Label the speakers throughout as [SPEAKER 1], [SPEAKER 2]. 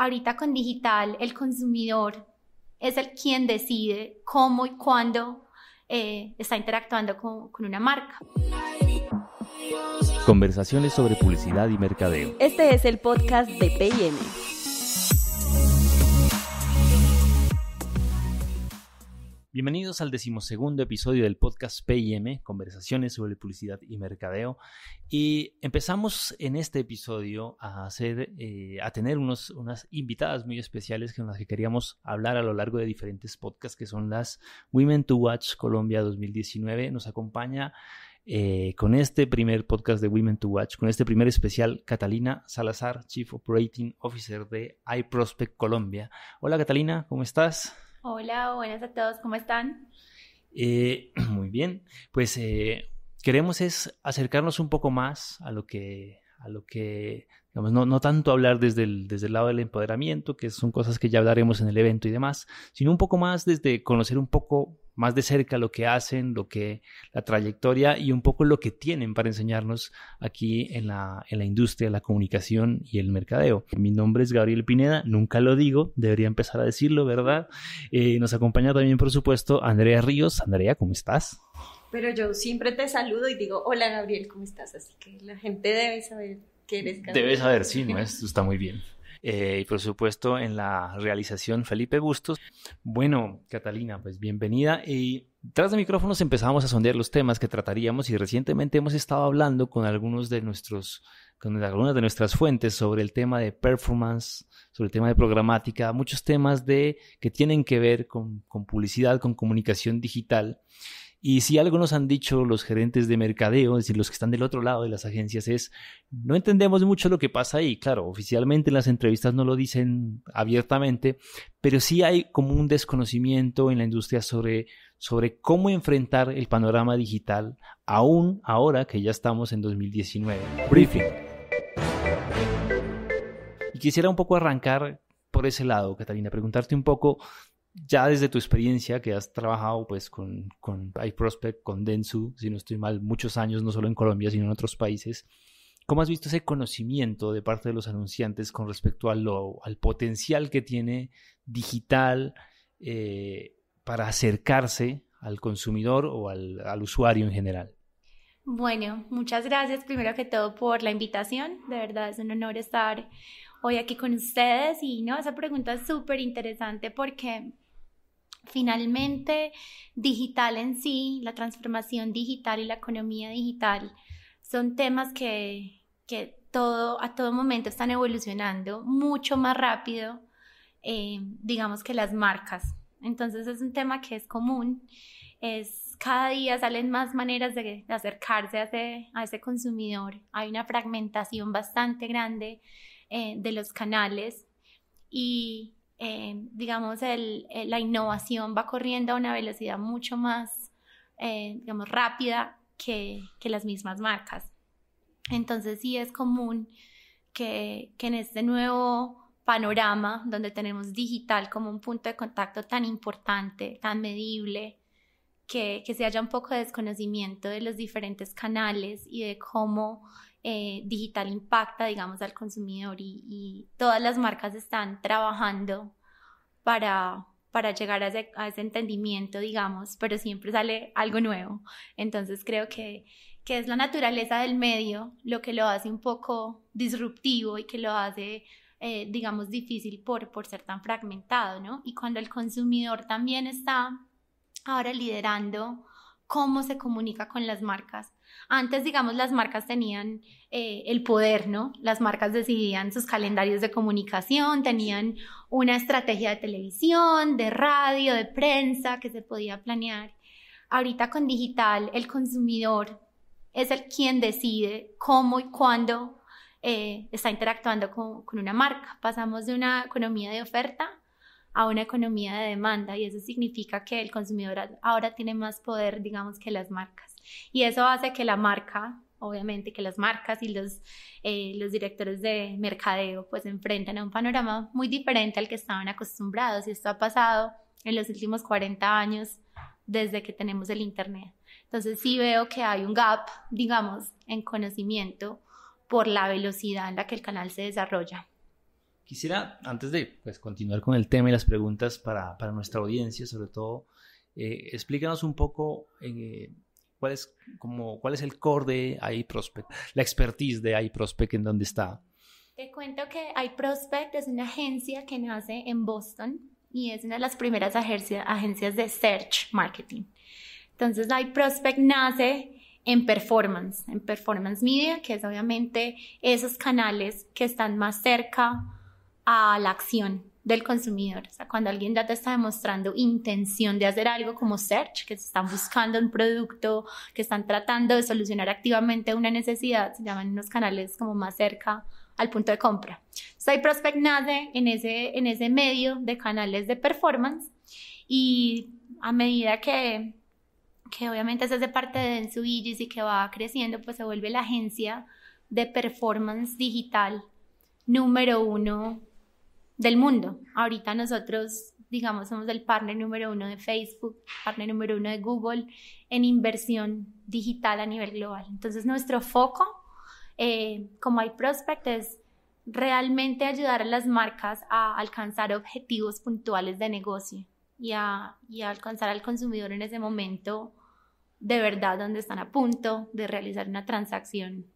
[SPEAKER 1] ahorita con digital el consumidor es el quien decide cómo y cuándo eh, está interactuando con, con una marca.
[SPEAKER 2] Conversaciones sobre publicidad y mercadeo.
[SPEAKER 1] Este es el podcast de PM.
[SPEAKER 2] Bienvenidos al decimosegundo episodio del podcast PIM, Conversaciones sobre Publicidad y Mercadeo. Y empezamos en este episodio a, hacer, eh, a tener unos, unas invitadas muy especiales con las que queríamos hablar a lo largo de diferentes podcasts, que son las Women to Watch Colombia 2019. Nos acompaña eh, con este primer podcast de Women to Watch, con este primer especial, Catalina Salazar, Chief Operating Officer de iProspect Colombia. Hola Catalina, ¿cómo estás?
[SPEAKER 1] Hola, buenas a todos, ¿cómo están?
[SPEAKER 2] Eh, muy bien, pues eh, queremos es acercarnos un poco más a lo que, a lo que digamos, no, tanto hablar desde desde el lado del empoderamiento, que son cosas que ya hablaremos en el evento y demás, sino un poco más desde conocer un poco más de cerca lo que hacen, lo que la trayectoria y un poco lo que tienen para enseñarnos aquí en la, en la industria, la comunicación y el mercadeo. Mi nombre es Gabriel Pineda, nunca lo digo, debería empezar a decirlo, ¿verdad? Eh, nos acompaña también, por supuesto, Andrea Ríos. Andrea, ¿cómo estás?
[SPEAKER 1] Pero yo siempre te saludo y digo, hola Gabriel, ¿cómo estás? Así que la gente debe saber que eres Gabriel. Debe saber, sí, no
[SPEAKER 2] está muy bien. Eh, y por supuesto en la realización Felipe Bustos. Bueno, Catalina, pues bienvenida y tras de micrófonos empezamos a sondear los temas que trataríamos y recientemente hemos estado hablando con algunos de nuestros con algunas de nuestras fuentes sobre el tema de performance, sobre el tema de programática, muchos temas de que tienen que ver con, con publicidad, con comunicación digital. Y si algo nos han dicho los gerentes de mercadeo, es decir, los que están del otro lado de las agencias, es no entendemos mucho lo que pasa ahí. Claro, oficialmente en las entrevistas no lo dicen abiertamente, pero sí hay como un desconocimiento en la industria sobre, sobre cómo enfrentar el panorama digital, aún ahora que ya estamos en 2019. Briefing. Y quisiera un poco arrancar por ese lado, Catalina, preguntarte un poco ya desde tu experiencia que has trabajado pues con, con iProspect, con Densu, si no estoy mal, muchos años, no solo en Colombia, sino en otros países, ¿cómo has visto ese conocimiento de parte de los anunciantes con respecto al potencial que tiene digital eh, para acercarse al consumidor o al, al usuario en general?
[SPEAKER 1] Bueno, muchas gracias primero que todo por la invitación. De verdad es un honor estar hoy aquí con ustedes. Y no, esa pregunta es súper interesante porque Finalmente, digital en sí, la transformación digital y la economía digital son temas que, todo, a todo momento están evolucionando mucho más rápido, eh, digamos que las marcas. Entonces es un tema que es común, es cada día salen más maneras de, acercarse a ese, consumidor, hay una fragmentación bastante grande eh, de los canales y eh, digamos, eh, la innovación va corriendo a una velocidad mucho más, eh, digamos, rápida que, que, las mismas marcas. Entonces sí es común que, en este nuevo panorama donde tenemos digital como un punto de contacto tan importante, tan medible, que, que, se haya un poco de desconocimiento de los diferentes canales y de cómo eh, digital impacta, digamos, al consumidor y, todas las marcas están trabajando para, para llegar a ese, entendimiento, digamos, pero siempre sale algo nuevo. Entonces creo que, es la naturaleza del medio lo que lo hace un poco disruptivo y que lo hace eh, digamos, difícil por, por ser tan fragmentado, ¿no? Y cuando el consumidor también está ahora liderando cómo se comunica con las marcas, antes, digamos, las marcas tenían eh, el poder, ¿no? Las marcas decidían sus calendarios de comunicación, tenían una estrategia de televisión, de radio, de prensa que se podía planear. Ahorita con digital, el consumidor es el quien decide cómo y cuándo eh, está interactuando con, una marca. Pasamos de una economía de oferta a una economía de demanda y eso significa que el consumidor ahora tiene más poder, digamos, que las marcas. Y eso hace que la marca, obviamente, que las marcas y los, eh, los directores de mercadeo pues enfrenten a un panorama muy diferente al que estaban acostumbrados. Y esto ha pasado en los últimos 40 años desde que tenemos el Internet. Entonces sí veo que hay un gap, digamos, en conocimiento por la velocidad en la que el canal se desarrolla.
[SPEAKER 2] Quisiera, antes de pues, continuar con el tema y las preguntas para, para nuestra audiencia, sobre todo, eh, explícanos un poco eh, ¿Cuál es, como, cuál es el core de iProspect, la expertise de iProspect en dónde está?
[SPEAKER 1] Te cuento que iProspect es una agencia que nace en Boston y es una de las primeras agencias de search marketing. Entonces, iProspect nace en performance, en performance media, que es obviamente esos canales que están más cerca a la acción del consumidor. O sea, cuando alguien ya te está demostrando intención de hacer algo como search, que están buscando un producto, que están tratando de solucionar activamente una necesidad, se llaman unos canales como más cerca al punto de compra. Soy Prospect nace en ese, en ese medio de canales de performance y a medida que, que obviamente se hace parte de Densu y que va creciendo, pues se vuelve la agencia de performance digital número uno del mundo. Ahorita nosotros, digamos, somos el partner número uno de Facebook, partner número uno de Google en inversión digital a nivel global. Entonces nuestro foco eh, como hay prospect es realmente ayudar a las marcas a alcanzar objetivos puntuales de negocio y a, alcanzar al consumidor en ese momento de verdad donde están a punto de realizar una transacción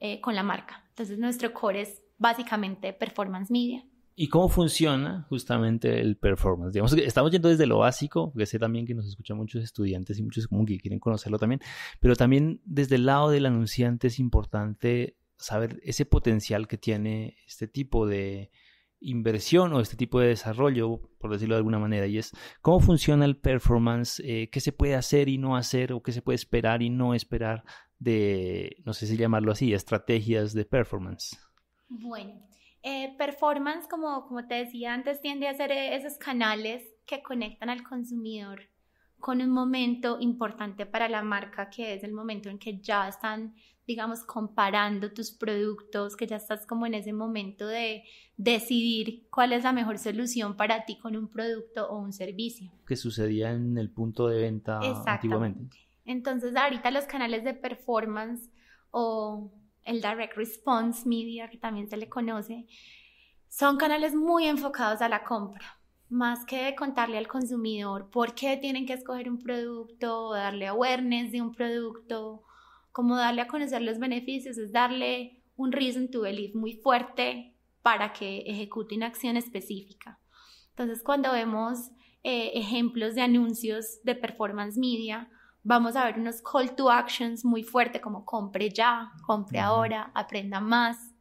[SPEAKER 1] eh, con la marca. Entonces nuestro core es básicamente performance media.
[SPEAKER 2] ¿Y cómo funciona justamente el performance? estamos yendo desde lo básico, que sé también que nos escuchan muchos estudiantes y muchos como que quieren conocerlo también, pero también desde el lado del anunciante es importante saber ese potencial que tiene este tipo de inversión o este tipo de desarrollo, por decirlo de alguna manera, y es cómo funciona el performance, eh, qué se puede hacer y no hacer, o qué se puede esperar y no esperar de, no sé si llamarlo así, estrategias de performance.
[SPEAKER 1] Bueno. Eh, performance, como, como te decía antes, tiende a ser eh, esos canales que conectan al consumidor con un momento importante para la marca, que es el momento en que ya están, digamos, comparando tus productos, que ya estás como en ese momento de decidir cuál es la mejor solución para ti con un producto o un servicio.
[SPEAKER 2] Que sucedía en el punto de venta antiguamente.
[SPEAKER 1] Entonces, ahorita los canales de performance o el direct response media, que también se le conoce, son canales muy enfocados a la compra, más que contarle al consumidor por qué tienen que escoger un producto, darle awareness de un producto, como darle a conocer los beneficios, es darle un reason to believe muy fuerte para que ejecute una acción específica. Entonces, cuando vemos eh, ejemplos de anuncios de performance media, vamos a ver unos call to actions muy fuerte como compre ya, compre ahora, aprenda más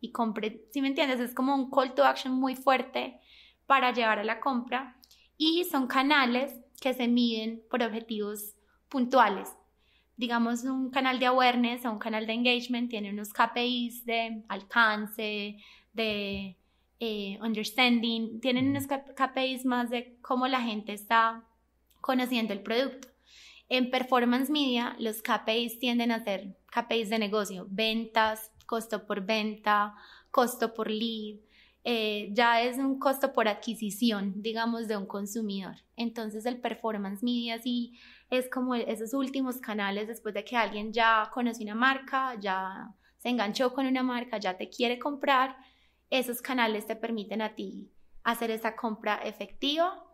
[SPEAKER 1] y compre, si me entiendes, es como un call to action muy fuerte para llevar a la compra y son canales que se miden por objetivos puntuales. Digamos, un canal de awareness o un canal de engagement tiene unos KPIs de alcance, de eh, understanding, tienen unos KPIs más de cómo la gente está conociendo el producto. En performance media, los KPIs tienden a ser KPIs de negocio, ventas, costo por venta, costo por lead, eh, ya es un costo por adquisición, digamos, de un consumidor. Entonces el performance media sí es como esos últimos canales después de que alguien ya conoce una marca, ya se enganchó con una marca, ya te quiere comprar, esos canales te permiten a ti hacer esa compra efectiva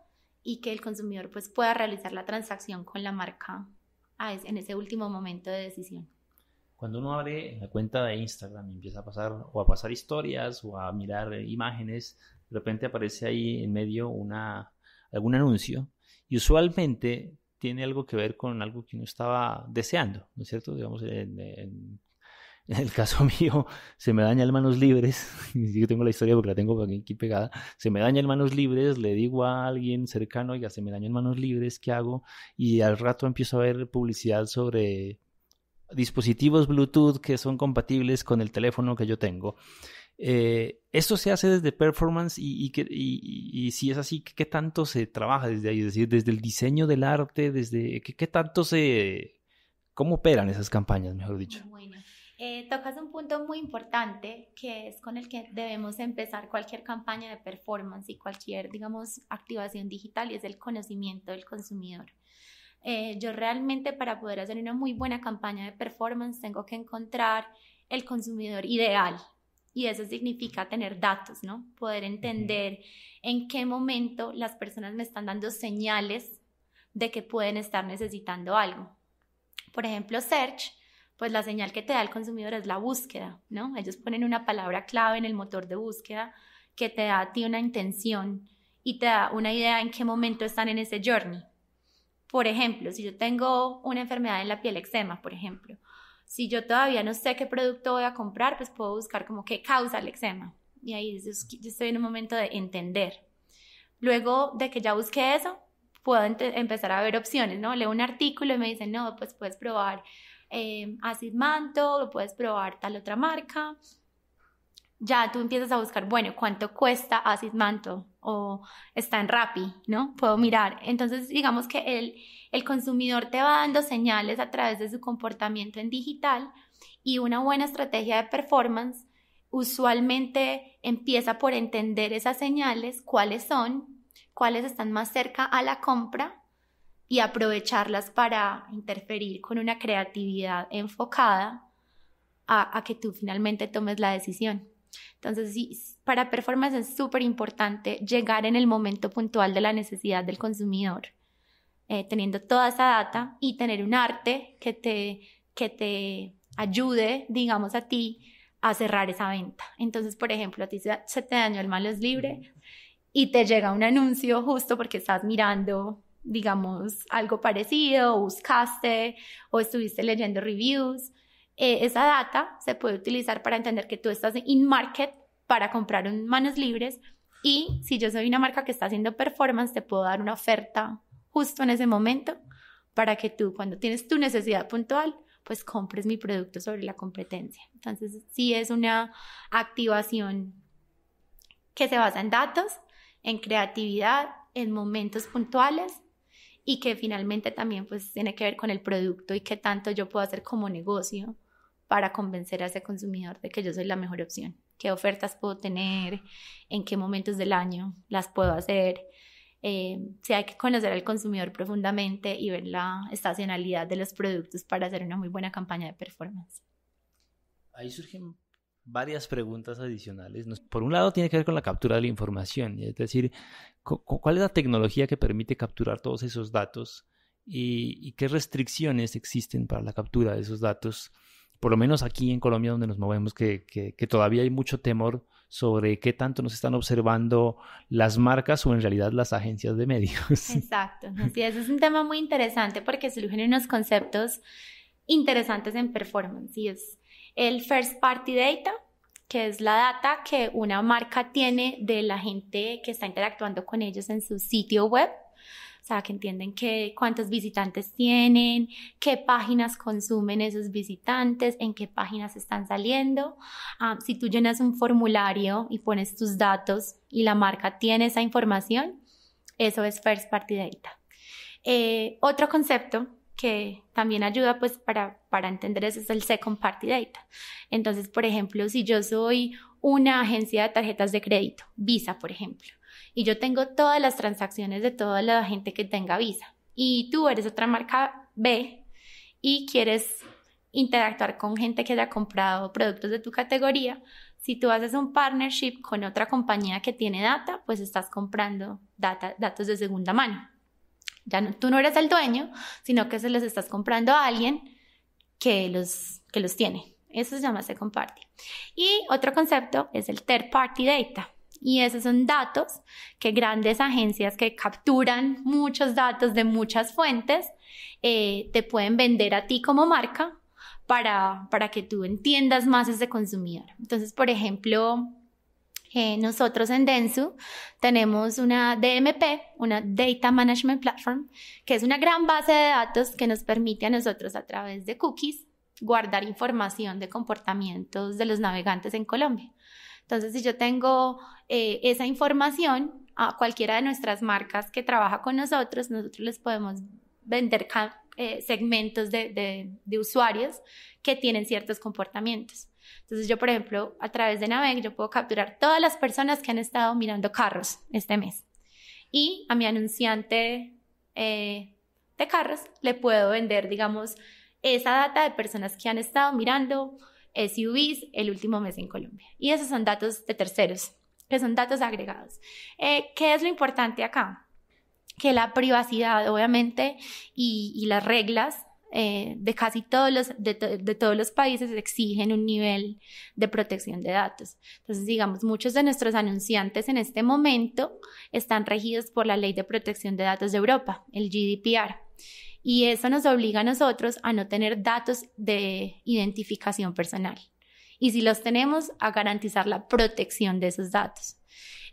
[SPEAKER 1] y que el consumidor pues pueda realizar la transacción con la marca en ese último momento de decisión.
[SPEAKER 2] Cuando uno abre la cuenta de Instagram y empieza a pasar o a pasar historias o a mirar imágenes, de repente aparece ahí en medio una, algún anuncio y usualmente tiene algo que ver con algo que uno estaba deseando, ¿no es cierto? Digamos, en, en, en el caso mío, se me daña el manos libres. Yo tengo la historia porque la tengo aquí pegada. Se me daña el manos libres, le digo a alguien cercano, oiga, se me daña el manos libres, ¿qué hago? Y al rato empiezo a ver publicidad sobre dispositivos Bluetooth que son compatibles con el teléfono que yo tengo. Eh, esto se hace desde performance y, si es así, ¿qué, tanto se trabaja desde ahí? Es decir, desde el diseño del arte, desde qué, qué tanto se... ¿Cómo operan esas campañas, mejor dicho?
[SPEAKER 1] Eh, tocas un punto muy importante que es con el que debemos empezar cualquier campaña de performance y cualquier, digamos, activación digital y es el conocimiento del consumidor. Eh, yo realmente para poder hacer una muy buena campaña de performance tengo que encontrar el consumidor ideal, y eso significa tener datos, ¿no? Poder entender en qué momento las personas me están dando señales de que pueden estar necesitando algo. Por ejemplo, Search pues la señal que te da el consumidor es la búsqueda, ¿no? Ellos ponen una palabra clave en el motor de búsqueda que te da a ti una intención y te da una idea en qué momento están en ese journey. Por ejemplo, si yo tengo una enfermedad en la piel eczema, por ejemplo, si yo todavía no sé qué producto voy a comprar, pues puedo buscar como qué causa el eczema. Y ahí yo estoy en un momento de entender. Luego de que ya busqué eso, puedo empezar a ver opciones, ¿no? Leo un artículo y me dicen, no, pues puedes probar eh, Acid Manto, lo puedes probar tal otra marca. Ya tú empiezas a buscar, bueno, ¿cuánto cuesta Acid Manto? O está en Rappi, ¿no? Puedo mirar. Entonces, digamos que el, el consumidor te va dando señales a través de su comportamiento en digital y una buena estrategia de performance usualmente empieza por entender esas señales, cuáles son, cuáles están más cerca a la compra y aprovecharlas para interferir con una creatividad enfocada a, que tú finalmente tomes la decisión. Entonces, sí, para performance es súper importante llegar en el momento puntual de la necesidad del consumidor, eh, teniendo toda esa data y tener un arte que te, que te ayude, digamos, a ti a cerrar esa venta. Entonces, por ejemplo, a ti se, te dañó el es libre y te llega un anuncio justo porque estás mirando digamos, algo parecido, o buscaste o estuviste leyendo reviews. Eh, esa data se puede utilizar para entender que tú estás en market para comprar en manos libres y si yo soy una marca que está haciendo performance, te puedo dar una oferta justo en ese momento para que tú, cuando tienes tu necesidad puntual, pues compres mi producto sobre la competencia. Entonces, sí es una activación que se basa en datos, en creatividad, en momentos puntuales y que finalmente también pues tiene que ver con el producto y qué tanto yo puedo hacer como negocio para convencer a ese consumidor de que yo soy la mejor opción, qué ofertas puedo tener, en qué momentos del año las puedo hacer. Eh, si hay que conocer al consumidor profundamente y ver la estacionalidad de los productos para hacer una muy buena campaña de performance.
[SPEAKER 2] Ahí surge varias preguntas adicionales. Por un lado, tiene que ver con la captura de la información, es decir, ¿cuál es la tecnología que permite capturar todos esos datos y, qué restricciones existen para la captura de esos datos? Por lo menos aquí en Colombia, donde nos movemos, que, que, todavía hay mucho temor sobre qué tanto nos están observando las marcas o en realidad las agencias de medios.
[SPEAKER 1] Exacto, sí, eso es un tema muy interesante porque surgen unos conceptos interesantes en performance y es el first party data, que es la data que una marca tiene de la gente que está interactuando con ellos en su sitio web. O sea, que entienden que, cuántos visitantes tienen, qué páginas consumen esos visitantes, en qué páginas están saliendo. Ah, si tú llenas un formulario y pones tus datos y la marca tiene esa información, eso es first party data. Eh, otro concepto que también ayuda pues para, entender eso es el second party data. Entonces, por ejemplo, si yo soy una agencia de tarjetas de crédito, Visa, por ejemplo, y yo tengo todas las transacciones de toda la gente que tenga Visa, y tú eres otra marca B y quieres interactuar con gente que ha comprado productos de tu categoría, si tú haces un partnership con otra compañía que tiene data, pues estás comprando data, datos de segunda mano. Ya tú no eres el dueño, sino que se los estás comprando a alguien que los, que los tiene. Eso se llama se comparte. Y otro concepto es el third party data. Y esos son datos que grandes agencias que capturan muchos datos de muchas fuentes eh, te pueden vender a ti como marca para, para que tú entiendas más ese consumidor. Entonces, por ejemplo, eh, nosotros en densu tenemos una DMP, una Data Management Platform, que es una gran base de datos que nos permite a nosotros a través de cookies guardar información de comportamientos de los navegantes en Colombia. Entonces, si yo tengo eh, esa información a cualquiera de nuestras marcas que trabaja con nosotros, nosotros les podemos vender eh, segmentos de usuarios que tienen ciertos comportamientos. Entonces yo, por ejemplo, a través de Naveg, yo puedo capturar todas las personas que han estado mirando carros este mes. Y a mi anunciante eh, de carros le puedo vender, digamos, esa data de personas que han estado mirando SUVs el último mes en Colombia. Y esos son datos de terceros, que son datos agregados. Eh, ¿Qué es lo importante acá? Que la privacidad, obviamente, y las reglas eh, de casi todos los, de, todos los países exigen un nivel de protección de datos. Entonces, digamos, muchos de nuestros anunciantes en este momento están regidos por la Ley de Protección de Datos de Europa, el GDPR. Y eso nos obliga a nosotros a no tener datos de identificación personal. Y si los tenemos, a garantizar la protección de esos datos.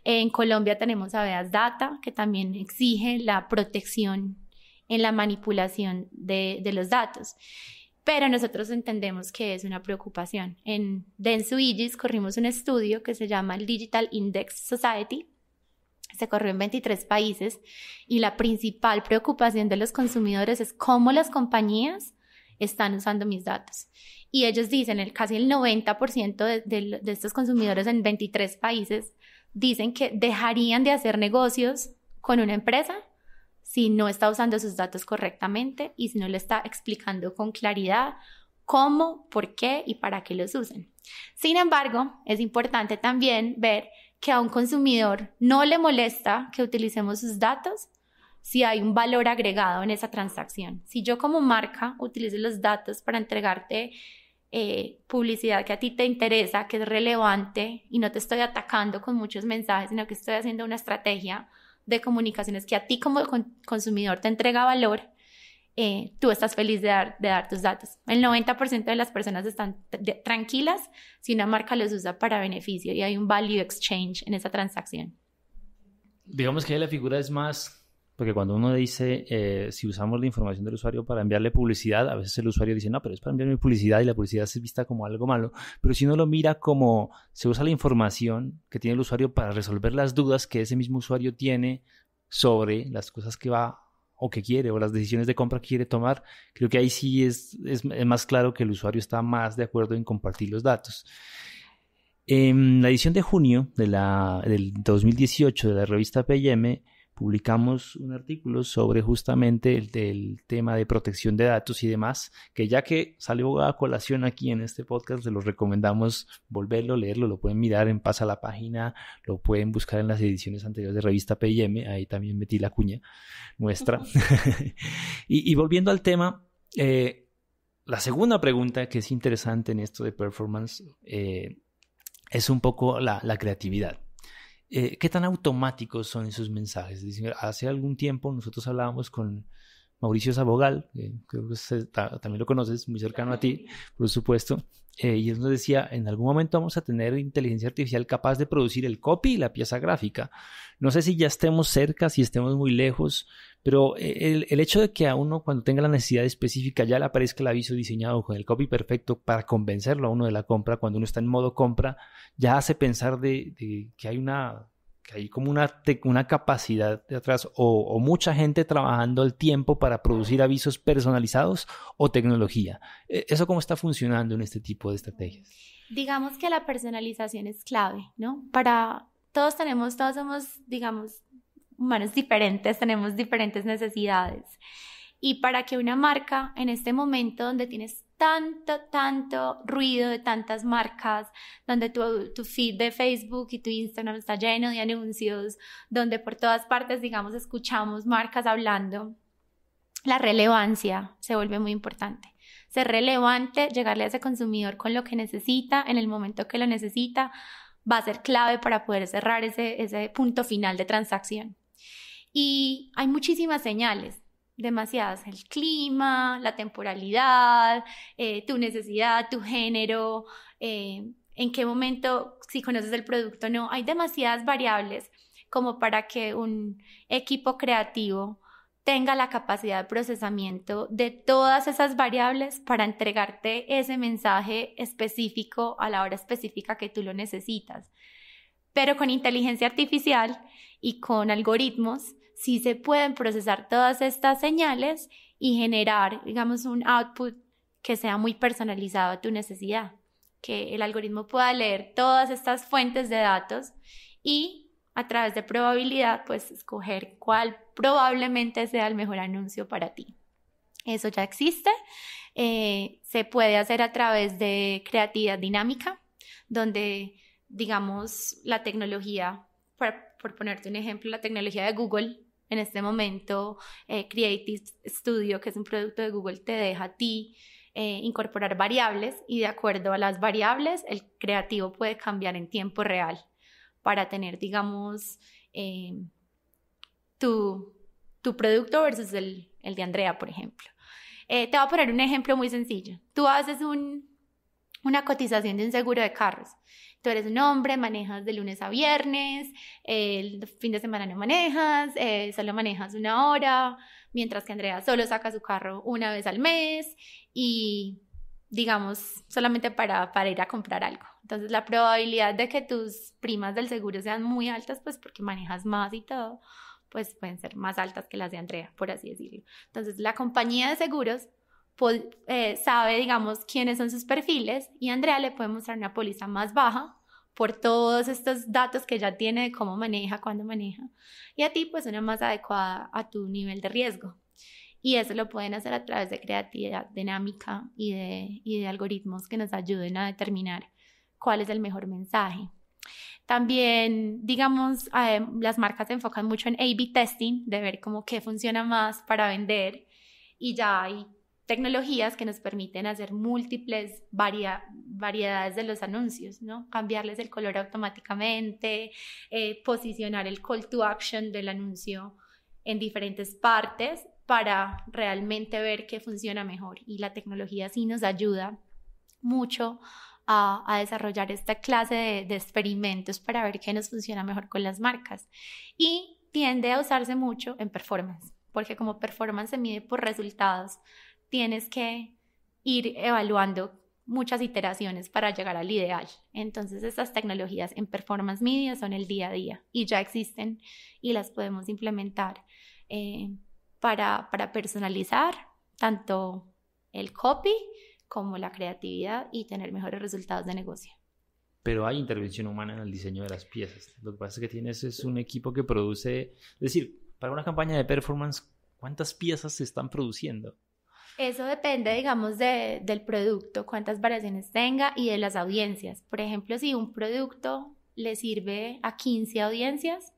[SPEAKER 1] En Colombia tenemos a Data, que también exige la protección en la manipulación de, los datos. Pero nosotros entendemos que es una preocupación. En Densu Igis corrimos un estudio que se llama Digital Index Society, se corrió en 23 países y la principal preocupación de los consumidores es cómo las compañías están usando mis datos. Y ellos dicen, el, casi el 90% de, de, estos consumidores en 23 países dicen que dejarían de hacer negocios con una empresa si no está usando sus datos correctamente y si no le está explicando con claridad cómo, por qué y para qué los usen. Sin embargo, es importante también ver que a un consumidor no le molesta que utilicemos sus datos si hay un valor agregado en esa transacción. Si yo como marca utilizo los datos para entregarte eh, publicidad que a ti te interesa, que es relevante y no te estoy atacando con muchos mensajes, sino que estoy haciendo una estrategia de comunicaciones que a ti como consumidor te entrega valor, eh, tú estás feliz de dar, de dar tus datos. El 90% de las personas están tranquilas si una marca los usa para beneficio y hay un value exchange en esa transacción.
[SPEAKER 2] Digamos que la figura es más porque cuando uno dice, eh, si usamos la información del usuario para enviarle publicidad, a veces el usuario dice, no, pero es para enviarme publicidad y la publicidad se vista como algo malo. Pero si uno lo mira como se usa la información que tiene el usuario para resolver las dudas que ese mismo usuario tiene sobre las cosas que va o que quiere o las decisiones de compra que quiere tomar, creo que ahí sí es, es, más claro que el usuario está más de acuerdo en compartir los datos. En la edición de junio de la, del 2018 de la revista PM, publicamos un artículo sobre justamente el, tema de protección de datos y demás, que ya que salió a colación aquí en este podcast, se los recomendamos volverlo, leerlo, lo pueden mirar en Pasa la Página, lo pueden buscar en las ediciones anteriores de revista PIM, ahí también metí la cuña nuestra. y, volviendo al tema, eh, la segunda pregunta que es interesante en esto de performance eh, es un poco la creatividad. Eh, ¿qué tan automáticos son esos mensajes? hace algún tiempo nosotros hablábamos con Mauricio Sabogal, creo que también lo conoces, muy cercano a ti, por supuesto, eh, y él nos decía, en algún momento vamos a tener inteligencia artificial capaz de producir el copy y la pieza gráfica. No sé si ya estemos cerca, si estemos muy lejos, pero eh, el, hecho de que a uno cuando tenga la necesidad específica ya le aparezca el aviso diseñado con el copy perfecto para convencerlo a uno de la compra, cuando uno está en modo compra, ya hace pensar de, que hay una hay como una, una capacidad de atrás o, o, mucha gente trabajando al tiempo para producir avisos personalizados o tecnología. E, ¿Eso cómo está funcionando en este tipo de estrategias?
[SPEAKER 1] Digamos que la personalización es clave, ¿no? Para todos tenemos, todos somos, digamos, humanos diferentes, tenemos diferentes necesidades. Y para que una marca en este momento donde tienes tanto, tanto ruido de tantas marcas, donde tu, feed de Facebook y tu Instagram está lleno de anuncios, donde por todas partes, digamos, escuchamos marcas hablando, la relevancia se vuelve muy importante. Ser relevante, llegarle a ese consumidor con lo que necesita en el momento que lo necesita, va a ser clave para poder cerrar ese, ese punto final de transacción. Y hay muchísimas señales, demasiadas, el clima, la temporalidad, eh, tu necesidad, tu género, eh, en qué momento, si conoces el producto o no, hay demasiadas variables como para que un equipo creativo tenga la capacidad de procesamiento de todas esas variables para entregarte ese mensaje específico a la hora específica que tú lo necesitas. Pero con inteligencia artificial y con algoritmos, si se pueden procesar todas estas señales y generar, digamos, un output que sea muy personalizado a tu necesidad, que el algoritmo pueda leer todas estas fuentes de datos y a través de probabilidad, pues escoger cuál probablemente sea el mejor anuncio para ti. Eso ya existe. Eh, se puede hacer a través de creatividad dinámica, donde, digamos, la tecnología, por, por ponerte un ejemplo, la tecnología de Google en este momento, eh, Creative Studio, que es un producto de Google, te deja a ti eh, incorporar variables y de acuerdo a las variables, el creativo puede cambiar en tiempo real para tener, digamos, eh, tu, producto versus el, de Andrea, por ejemplo. te voy a poner un ejemplo muy sencillo. Tú haces una cotización de un seguro de carros tú eres un hombre, manejas de lunes a viernes, el fin de semana no manejas, eh, solo manejas una hora, mientras que Andrea solo saca su carro una vez al mes y digamos, solamente para, para ir a comprar algo. Entonces la probabilidad de que tus primas del seguro sean muy altas, pues porque manejas más y todo, pues pueden ser más altas que las de Andrea, por así decirlo. Entonces la compañía de seguros eh, sabe, digamos, quiénes son sus perfiles y Andrea le puede mostrar una póliza más baja por todos estos datos que ya tiene de cómo maneja, cuándo maneja, y a ti pues una más adecuada a tu nivel de riesgo. Y eso lo pueden hacer a través de creatividad dinámica y de, y de algoritmos que nos ayuden a determinar cuál es el mejor mensaje. También, digamos, eh, las marcas se enfocan mucho en A-B testing, de ver cómo qué funciona más para vender y ya hay tecnologías que nos permiten hacer múltiples variedades de los anuncios, ¿no? Cambiarles el color automáticamente, eh, posicionar el call to action del anuncio en diferentes partes para realmente ver qué funciona mejor. Y la tecnología sí nos ayuda mucho a, desarrollar esta clase de, de, experimentos para ver qué nos funciona mejor con las marcas. Y tiende a usarse mucho en performance, porque como performance se mide por resultados, tienes que ir evaluando muchas iteraciones para llegar al ideal. Entonces, estas tecnologías en performance media son el día a día y ya existen y las podemos implementar eh, para, personalizar tanto el copy como la creatividad y tener mejores resultados de negocio.
[SPEAKER 2] Pero hay intervención humana en el diseño de las piezas. Lo que pasa es que tienes es un equipo que produce, es decir, para una campaña de performance, ¿cuántas piezas se están produciendo?
[SPEAKER 1] Eso depende, digamos, del producto, cuántas variaciones tenga y de las audiencias. Por ejemplo, si un producto le sirve a 15 audiencias,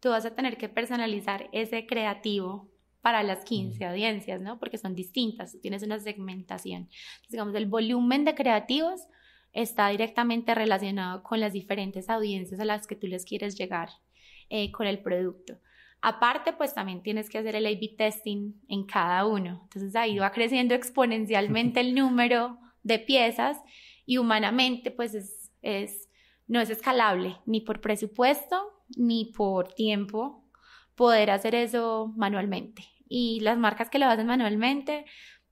[SPEAKER 1] tú vas a tener que personalizar ese creativo para las 15 audiencias, ¿no? Porque son distintas, tienes una segmentación. digamos, el volumen de creativos está directamente relacionado con las diferentes audiencias a las que tú les quieres llegar eh, con el producto. Aparte, pues también tienes que hacer el A-B testing en cada uno. Entonces ahí va creciendo exponencialmente el número de piezas y humanamente pues es, no es escalable ni por presupuesto ni por tiempo poder hacer eso manualmente. Y las marcas que lo hacen manualmente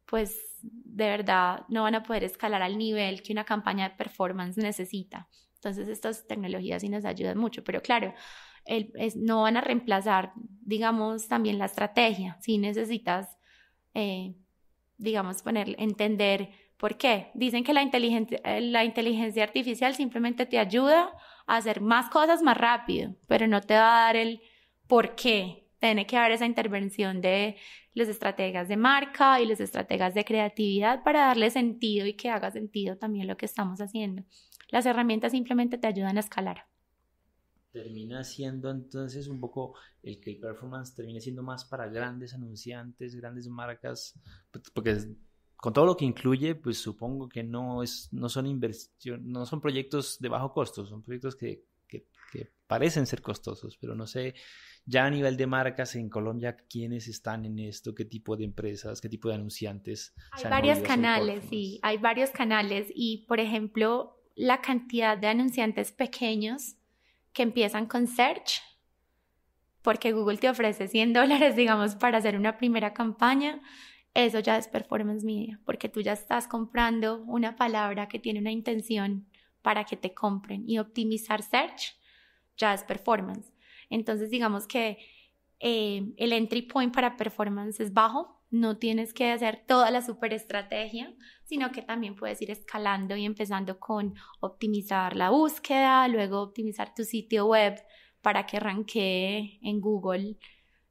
[SPEAKER 1] pues de verdad no van a poder escalar al nivel que una campaña de performance necesita. Entonces estas tecnologías sí nos ayudan mucho, pero claro, no van a reemplazar, digamos, también la estrategia. Si necesitas, eh, digamos, poner, entender por qué. Dicen que la inteligencia, eh, la inteligencia artificial simplemente te ayuda a hacer más cosas más rápido, pero no te va a dar el por qué. Tiene que haber esa intervención de los estrategas de marca y los estrategas de creatividad para darle sentido y que haga sentido también lo que estamos haciendo. Las herramientas simplemente te ayudan a escalar
[SPEAKER 2] termina siendo entonces un poco el que el performance termine siendo más para grandes anunciantes, grandes marcas, pues, porque con todo lo que incluye, pues supongo que no es, no son inversión, no son proyectos de bajo costo, son proyectos que, que, que, parecen ser costosos, pero no sé ya a nivel de marcas en Colombia quiénes están en esto, qué tipo de empresas, qué tipo de anunciantes. Hay varios canales,
[SPEAKER 1] sí, hay varios canales y por ejemplo la cantidad de anunciantes pequeños que empiezan con search, porque Google te ofrece 100 dólares, digamos, para hacer una primera campaña, eso ya es performance media, porque tú ya estás comprando una palabra que tiene una intención para que te compren y optimizar search ya es performance. Entonces, digamos que eh, el entry point para performance es bajo, no tienes que hacer toda la super estrategia, sino que también puedes ir escalando y empezando con optimizar la búsqueda, luego optimizar tu sitio web para que ranquee en Google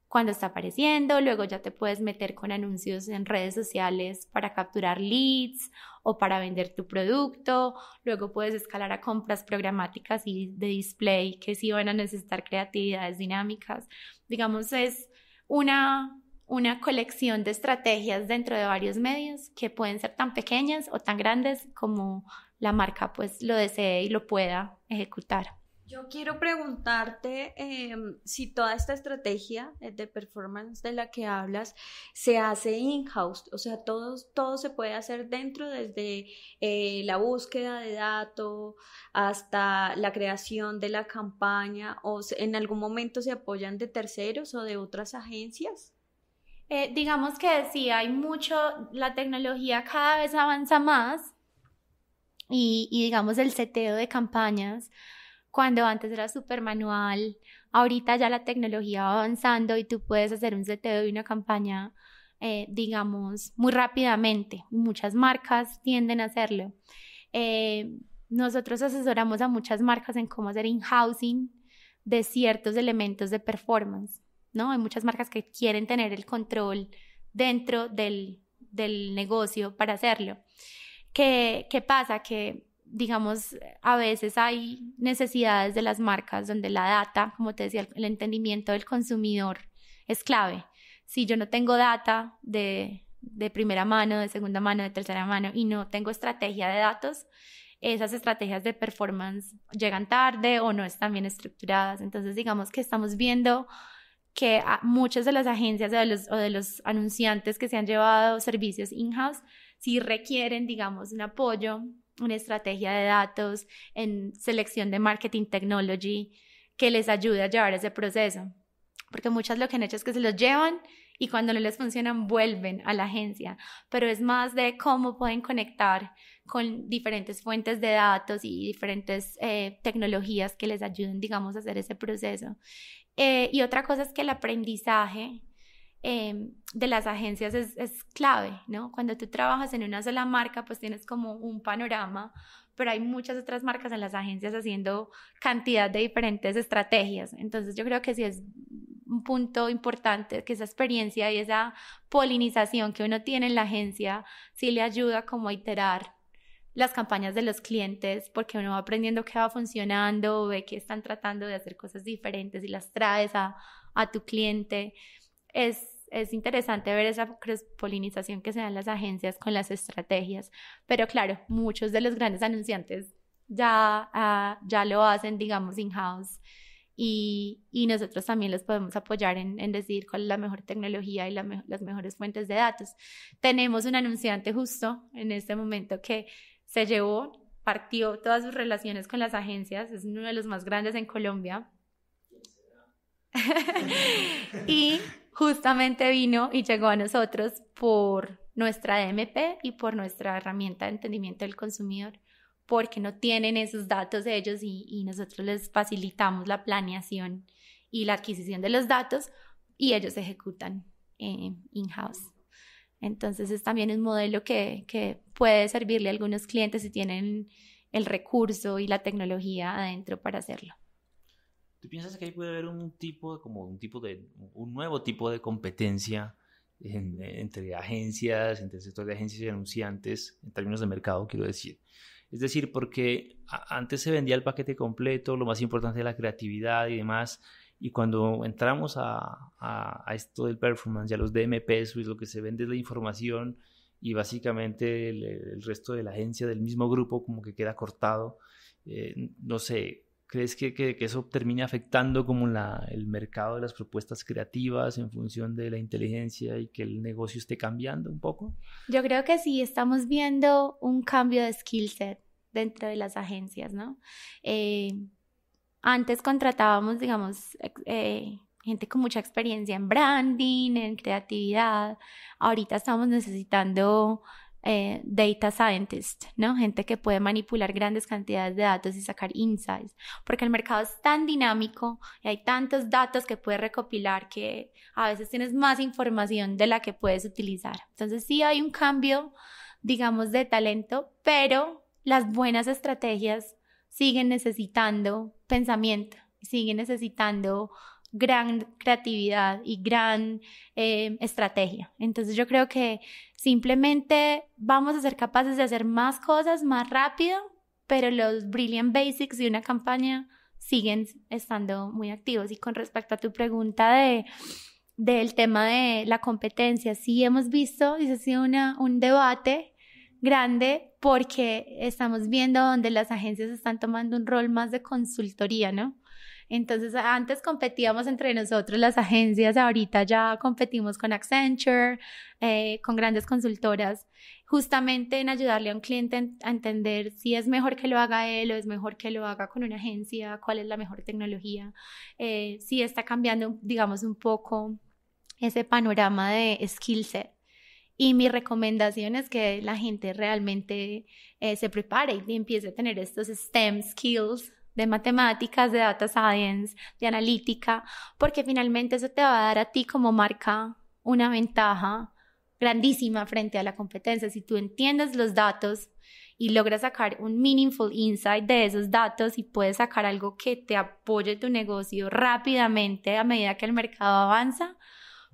[SPEAKER 1] cuando está apareciendo, luego ya te puedes meter con anuncios en redes sociales para capturar leads o para vender tu producto, luego puedes escalar a compras programáticas y de display que sí van a necesitar creatividades dinámicas. Digamos, es una una colección de estrategias dentro de varios medios que pueden ser tan pequeñas o tan grandes como la marca pues lo desee y lo pueda ejecutar. Yo quiero preguntarte em, si toda esta estrategia eh, de performance de la que hablas se hace in-house, o sea, todo, todo se puede hacer dentro, desde eh, la búsqueda de datos hasta la creación de la campaña, o en algún momento se apoyan de terceros o de otras agencias. Eh, digamos que sí, hay mucho, la tecnología cada vez avanza más y, digamos el seteo de campañas, cuando antes era súper manual, ahorita ya la tecnología va avanzando y tú puedes hacer un seteo de una campaña, eh, digamos, muy rápidamente. Muchas marcas tienden a hacerlo. Eh, nosotros asesoramos a muchas marcas en cómo hacer in-housing de ciertos elementos de performance. Hay muchas marcas que quieren tener el control dentro del, del negocio para hacerlo. ¿Qué, pasa? Que, digamos, a veces hay necesidades de las marcas donde la data, como te decía, el entendimiento del consumidor es clave. Si yo no tengo data de, de primera mano, de segunda mano, de tercera mano y no tengo estrategia de datos, esas estrategias de performance llegan tarde o no están bien estructuradas. Entonces, digamos que estamos viendo que muchas de las agencias de los, o de los anunciantes que se han llevado servicios in-house sí requieren, digamos, un apoyo una estrategia de datos, en selección de marketing technology que les ayude a llevar ese proceso. Porque muchas lo que han hecho es que se los llevan y cuando no les funcionan vuelven a la agencia, pero es más de cómo pueden conectar con diferentes fuentes de datos y diferentes eh, tecnologías que les ayuden, digamos, a hacer ese proceso. Eh, y otra cosa es que el aprendizaje em, de las agencias es, es, clave, ¿no? Cuando tú trabajas en una sola marca, pues tienes como un panorama, pero hay muchas otras marcas en las agencias haciendo cantidad de diferentes estrategias. Entonces yo creo que si es un punto importante, que esa experiencia y esa polinización que uno tiene en la agencia sí le ayuda como a iterar las campañas de los clientes porque uno va aprendiendo qué va funcionando, ve que están tratando de hacer cosas diferentes y las traes a, a tu cliente. Es, es interesante ver esa polinización que se dan las agencias con las estrategias, pero claro, muchos de los grandes anunciantes ya, ah, ya lo hacen, digamos, in-house y, nosotros también los podemos apoyar en, decidir cuál es la mejor tecnología y las mejores fuentes de datos. Tenemos un anunciante justo en este momento que se llevó, partió todas sus relaciones con las agencias, es uno de los más grandes en Colombia. y justamente vino y llegó a nosotros por nuestra DMP y por nuestra herramienta de entendimiento del consumidor porque no tienen esos datos ellos y, nosotros les facilitamos la planeación y la adquisición de los datos y ellos ejecutan eh, in-house. Entonces es también un modelo que, puede servirle a algunos clientes si tienen el recurso y la tecnología adentro para hacerlo.
[SPEAKER 2] ¿Tú piensas que ahí puede haber un tipo como un tipo de, un nuevo tipo de competencia entre agencias, entre el sector de agencias y anunciantes, en términos de mercado, quiero decir? Es decir, porque antes se vendía el paquete completo, lo más importante es la creatividad y demás. Y cuando entramos a, esto del performance, ya los DMPs, pues, lo que se vende es la información y básicamente el, resto de la agencia del mismo grupo como que queda cortado. Eh, no sé, ¿Crees que, eso termine afectando como la, el mercado de las propuestas creativas en función de la inteligencia y que el negocio esté cambiando un poco?
[SPEAKER 1] Yo creo que sí, estamos viendo un cambio de skill set dentro de las agencias, ¿no? Eh, antes contratábamos, digamos, eh, gente con mucha experiencia en branding, en creatividad. Ahorita estamos necesitando eh, data scientist, ¿no? Gente que puede manipular grandes cantidades de datos y sacar insights, porque el mercado es tan dinámico y hay tantos datos que puedes recopilar que a veces tienes más información de la que puedes utilizar. Entonces sí hay un cambio, digamos, de talento, pero las buenas estrategias siguen necesitando pensamiento, siguen necesitando gran creatividad y gran eh, estrategia. Entonces yo creo que Simplemente vamos a ser capaces de hacer más cosas más rápido, pero los brilliant basics de una campaña siguen estando muy activos. Y con respecto a tu pregunta de del tema de la competencia, sí hemos visto, y ha sido una, un debate grande porque estamos viendo donde las agencias están tomando un rol más de consultoría, ¿no? Entonces, antes competíamos entre nosotros las agencias, ahorita ya competimos con Accenture, eh, con grandes consultoras, justamente en ayudarle a un cliente a entender si es mejor que lo haga él o es mejor que lo haga con una agencia, cuál es la mejor tecnología, eh, si está cambiando, digamos, un poco ese panorama de skill set. Y mi recomendación es que la gente realmente eh, se prepare y empiece a tener estos STEM skills de matemáticas, de data science, de analítica, porque finalmente eso te va a dar a ti como marca una ventaja grandísima frente a la competencia. Si tú entiendes los datos y logras sacar un meaningful insight de esos datos y puedes sacar algo que te apoye tu negocio rápidamente a medida que el mercado avanza,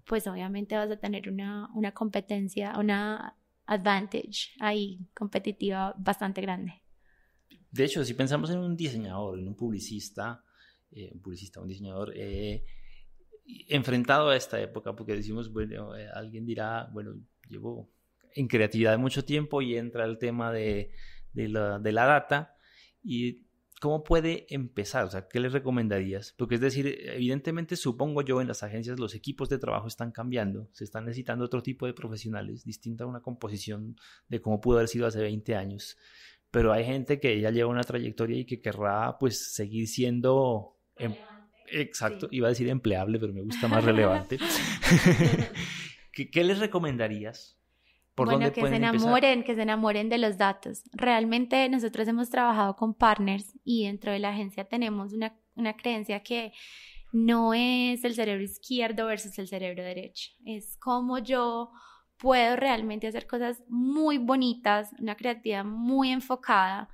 [SPEAKER 1] pues obviamente vas a tener una, una competencia, una advantage ahí competitiva bastante grande
[SPEAKER 2] de hecho, si pensamos en un diseñador, en un publicista, eh, un publicista, un diseñador, eh, enfrentado a esta época, porque decimos, bueno, eh, alguien dirá, bueno, llevo en creatividad mucho tiempo y entra el tema de, la, de la data y ¿cómo puede empezar? O sea, ¿qué les recomendarías? Porque es decir, evidentemente supongo yo en las agencias los equipos de trabajo están cambiando, se están necesitando otro tipo de profesionales, distinta a una composición de cómo pudo haber sido hace 20 años pero hay gente que ya lleva una trayectoria y que querrá pues seguir siendo... Em, exacto, iba a decir empleable, pero me gusta más relevante. ¿Qué, les recomendarías? ¿Por bueno, que se enamoren,
[SPEAKER 1] que se enamoren de los datos. Realmente nosotros hemos trabajado con partners y dentro de la agencia tenemos una, una creencia que no es el cerebro izquierdo versus el cerebro derecho, es como yo puedo realmente hacer cosas muy bonitas, una creatividad muy enfocada,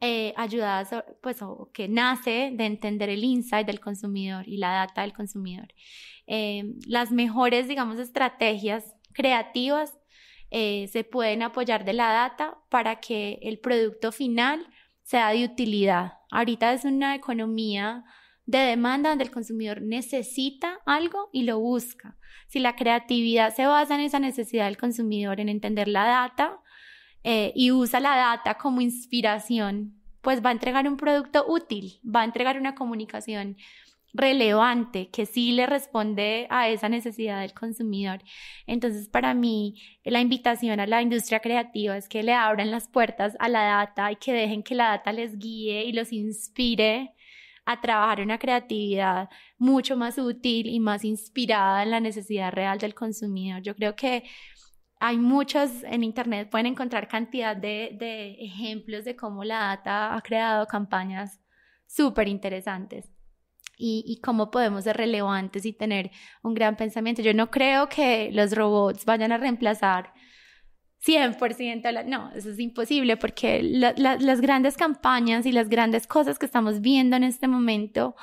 [SPEAKER 1] eh, ayudada, pues, que nace de entender el insight del consumidor y la data del consumidor. Eh, las mejores, digamos, estrategias creativas eh, se pueden apoyar de la data para que el producto final sea de utilidad. Ahorita es una economía de demanda donde el consumidor necesita algo y lo busca. Si la creatividad se basa en esa necesidad del consumidor, en entender la data eh, y usa la data como inspiración, pues va a entregar un producto útil, va a entregar una comunicación relevante que sí le responde a esa necesidad del consumidor. Entonces, para mí, la invitación a la industria creativa es que le abran las puertas a la data y que dejen que la data les guíe y los inspire a trabajar una creatividad mucho más útil y más inspirada en la necesidad real del consumidor. Yo creo que hay muchos en Internet, pueden encontrar cantidad de, ejemplos de cómo la data ha creado campañas súper interesantes. Y, y, cómo podemos ser relevantes y tener un gran pensamiento. Yo no creo que los robots vayan a reemplazar 100%, no, eso es imposible porque las grandes campañas y las grandes cosas que estamos viendo en este momento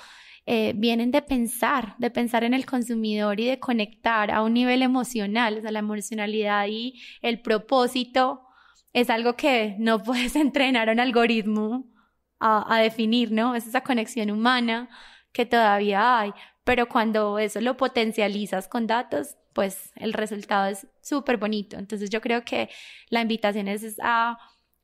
[SPEAKER 1] eh, vienen de pensar, de pensar en el consumidor y de conectar a un nivel emocional, o sea, la emocionalidad y el propósito es algo que no puedes entrenar a un algoritmo a, a definir, ¿no? Es esa conexión humana que todavía hay, pero cuando eso lo potencializas con datos, pues el resultado es súper bonito. Entonces yo creo que la invitación es, a,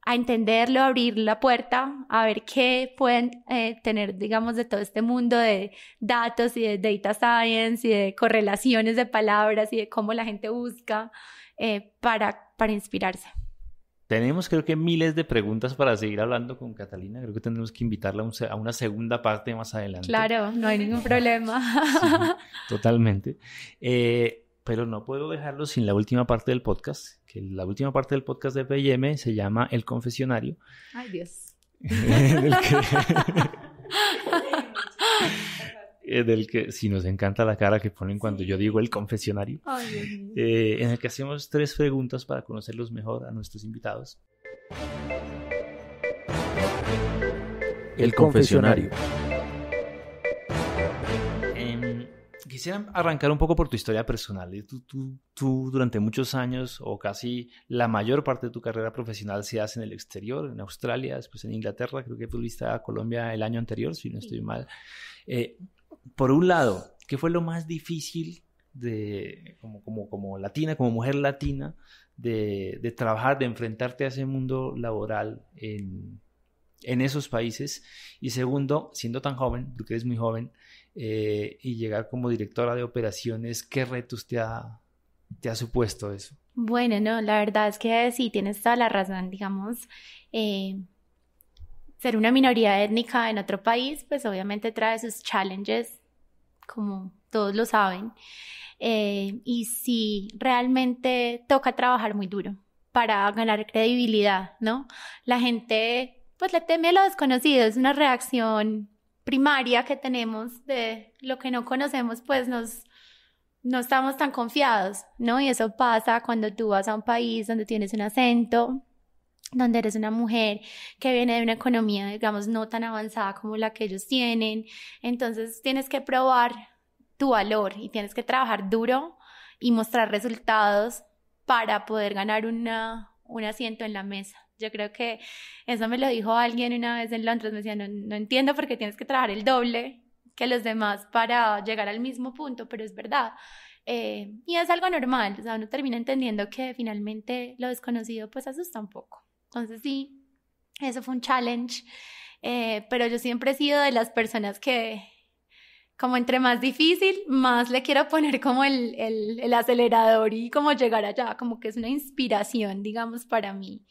[SPEAKER 1] entenderlo, abrir la puerta, a ver qué pueden eh, tener, digamos, de todo este mundo de datos y de data science y de correlaciones de palabras y de cómo la gente busca eh, para, para inspirarse.
[SPEAKER 2] Tenemos creo que miles de preguntas para seguir hablando con Catalina. Creo que tendremos que invitarla a, una segunda parte más adelante.
[SPEAKER 1] Claro, no hay ningún problema.
[SPEAKER 2] totalmente. Eh, pero no puedo dejarlo sin la última parte del podcast, que la última parte del podcast de PM se llama El Confesionario. Ay, Dios. Eh, del, que, si nos encanta la cara que ponen cuando yo digo el confesionario, eh, en el que hacemos tres preguntas para conocerlos mejor a nuestros invitados. El confesionario. quisiera arrancar un poco por tu historia personal. Tú, tú, tú, durante muchos años o casi la mayor parte de tu carrera profesional se hace en el exterior, en Australia, después en Inglaterra, creo que fuiste a Colombia el año anterior, si no estoy mal. Eh, por un lado, ¿qué fue lo más difícil de, como, como, como latina, como mujer latina, de, de trabajar, de enfrentarte a ese mundo laboral en, en esos países. Y segundo, siendo tan joven, porque eres muy joven, eh, y llegar como directora de operaciones, ¿qué retos te ha, te ha supuesto eso?
[SPEAKER 1] Bueno, no, la verdad es que sí, tienes toda la razón, digamos. Eh, ser una minoría étnica en otro país, pues obviamente trae sus challenges, como todos lo saben. Eh, y sí, realmente toca trabajar muy duro para ganar credibilidad, ¿no? La gente pues le teme a lo desconocido, es una reacción primaria que tenemos de lo que no conocemos, pues nos, no estamos tan confiados, ¿no? Y eso pasa cuando tú vas a un país donde tienes un acento, donde eres una mujer que viene de una economía, digamos, no tan avanzada como la que ellos tienen. Entonces tienes que probar tu valor y tienes que trabajar duro y mostrar resultados para poder ganar un asiento en la mesa. Yo creo que eso me lo dijo alguien una vez en Londres, me decía, no, no entiendo por qué tienes que trabajar el doble que los demás para llegar al mismo punto, pero es verdad. Eh, y es algo normal, o sea, uno termina entendiendo que finalmente lo desconocido pues asusta un poco. Entonces sí, eso fue un challenge, eh, pero yo siempre he sido de las personas que como entre más difícil, más le quiero poner como el, el, el acelerador y como llegar allá, como que es una inspiración, digamos, para mí.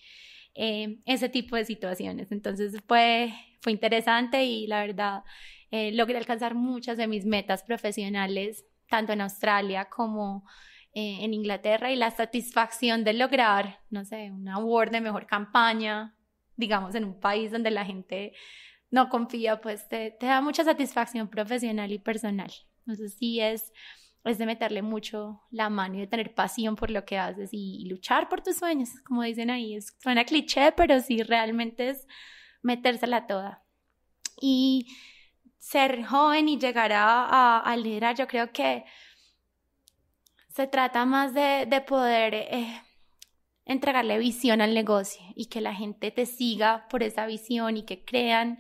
[SPEAKER 1] Eh, ese tipo de situaciones. Entonces fue, fue interesante y la verdad eh, logré alcanzar muchas de mis metas profesionales, tanto en Australia como eh, en Inglaterra, y la satisfacción de lograr, no sé, un award de mejor campaña, digamos, en un país donde la gente no confía, pues te, te da mucha satisfacción profesional y personal. Entonces sí es es de meterle mucho la mano y de tener pasión por lo que haces y, luchar por tus sueños, como dicen ahí. Es, suena cliché, pero sí, realmente es metérsela toda. Y ser joven y llegar a, liderar, yo creo que se trata más de, poder eh, entregarle visión al negocio y que la gente te siga por esa visión y que crean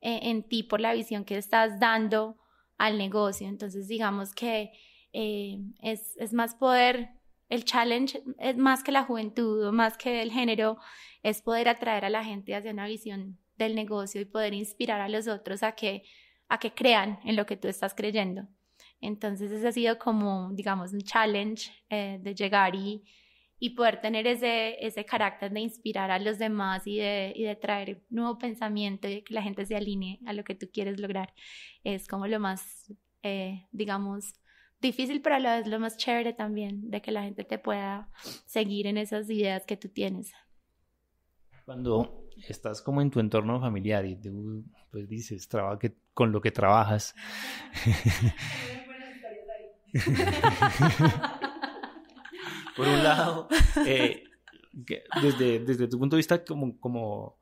[SPEAKER 1] eh, en ti por la visión que estás dando al negocio. Entonces, digamos que eh, es, más poder, el challenge es más que la juventud o más que el género, es poder atraer a la gente hacia una visión del negocio y poder inspirar a los otros a que, a que crean en lo que tú estás creyendo. Entonces ese ha sido como, digamos, un challenge eh, de llegar y, y poder tener ese, ese carácter de inspirar a los demás y de, y de traer nuevo pensamiento y que la gente se alinee a lo que tú quieres lograr. Es como lo más, eh, digamos, difícil, pero a la vez lo más chévere también, de que la gente te pueda seguir en esas ideas que tú tienes.
[SPEAKER 2] Cuando estás como en tu entorno familiar y tú pues dices, trabaja con lo que trabajas.
[SPEAKER 1] Por un lado, eh,
[SPEAKER 2] desde, desde tu punto de vista como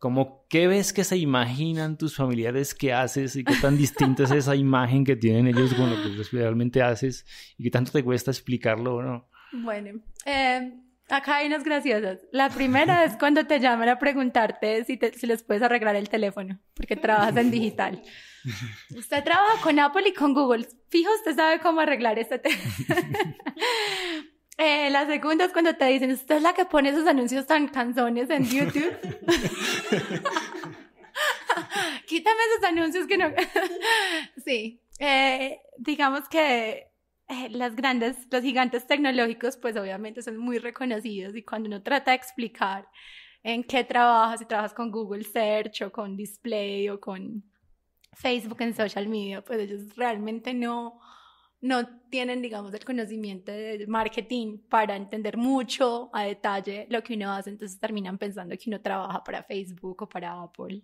[SPEAKER 2] como, ¿qué ves que se imaginan tus familiares que haces y qué tan distinta es esa imagen que tienen ellos con lo que pues, realmente haces y qué tanto te cuesta explicarlo o no?
[SPEAKER 1] Bueno, eh, acá hay unas graciosas. La primera es cuando te llaman a preguntarte si, si les puedes arreglar el teléfono, porque trabajas en digital. Usted trabaja con Apple y con Google. Fijo, usted sabe cómo arreglar ese teléfono. Eh, la segunda es cuando te dicen, usted es la que pone esos anuncios tan canzones en YouTube. Quítame esos anuncios que no... sí, eh, digamos que eh, las grandes, los gigantes tecnológicos, pues obviamente son muy reconocidos y cuando uno trata de explicar en qué trabajas, si trabajas con Google Search o con Display o con Facebook en social media, pues ellos realmente no no tienen, digamos, el conocimiento de marketing para entender mucho a detalle lo que uno hace, entonces terminan pensando que uno trabaja para Facebook o para Apple.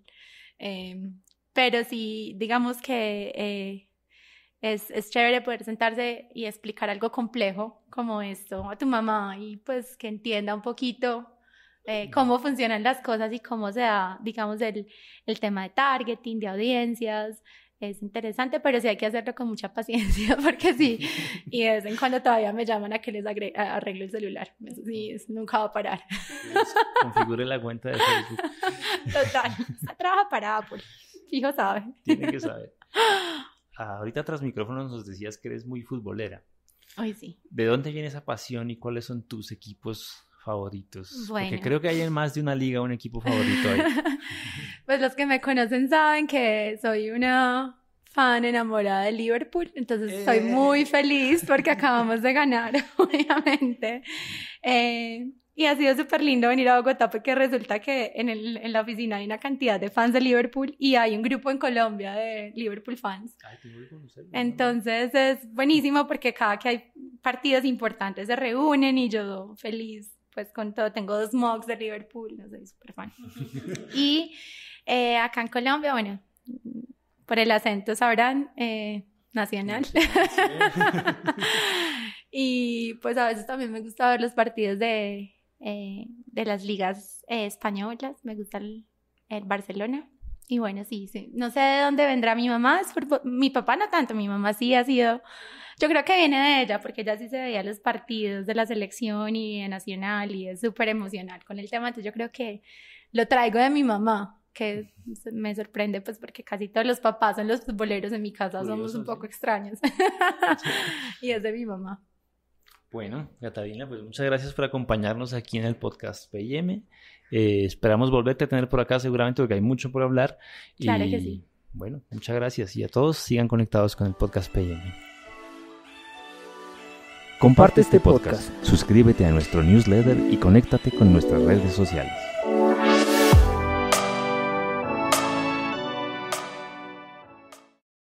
[SPEAKER 1] Em, pero sí, digamos que eh, es, es, chévere poder sentarse y explicar algo complejo como esto a tu mamá y pues que entienda un poquito eh, cómo funcionan las cosas y cómo se da, digamos, el, el tema de targeting, de audiencias, es interesante, pero sí hay que hacerlo con mucha paciencia, porque sí, y de vez en cuando todavía me llaman a que les arregle el celular. sí, nunca va a parar.
[SPEAKER 2] Pues, configure la cuenta de Facebook.
[SPEAKER 1] Total, trabaja para Apple, fijo sabe. Tiene que
[SPEAKER 2] saber. Ah, ahorita tras micrófono nos decías que eres muy futbolera. Ay, sí. ¿De dónde viene esa pasión y cuáles son tus equipos favoritos? Porque creo que hay en más de una liga un equipo favorito ahí.
[SPEAKER 1] pues los que me conocen saben que soy una fan enamorada de Liverpool, entonces estoy eh. muy feliz porque acabamos de ganar, obviamente. Eh, y ha sido súper lindo venir a Bogotá porque resulta que en, el, en, la oficina hay una cantidad de fans de Liverpool y hay un grupo en Colombia de Liverpool fans. entonces es buenísimo porque cada que hay partidos importantes se reúnen y yo feliz pues con todo, tengo dos mugs de Liverpool, no soy súper fan. y eh, acá en Colombia, bueno, por el acento sabrán, eh, nacional. y pues a veces también me gusta ver los partidos de, eh, de las ligas eh, españolas, me gusta el, Barcelona. Y bueno, sí, sí, no sé de dónde vendrá mi mamá, mi papá no tanto, mi mamá sí ha sido yo creo que viene de ella, porque ella sí se veía los partidos de la selección y de Nacional y es súper emocional con el tema. Entonces yo creo que lo traigo de mi mamá, que me sorprende pues porque casi todos los papás son los futboleros en mi casa, somos un poco extraños. y es de mi mamá.
[SPEAKER 2] Bueno, Catalina, pues muchas gracias por acompañarnos aquí en el podcast PM. Eh, esperamos volverte a tener por acá seguramente porque hay mucho por hablar. Claro y, que sí. Bueno, muchas gracias y a todos sigan conectados con el podcast PM. Comparte este, este podcast, suscríbete a nuestro newsletter y conéctate con nuestras redes sociales.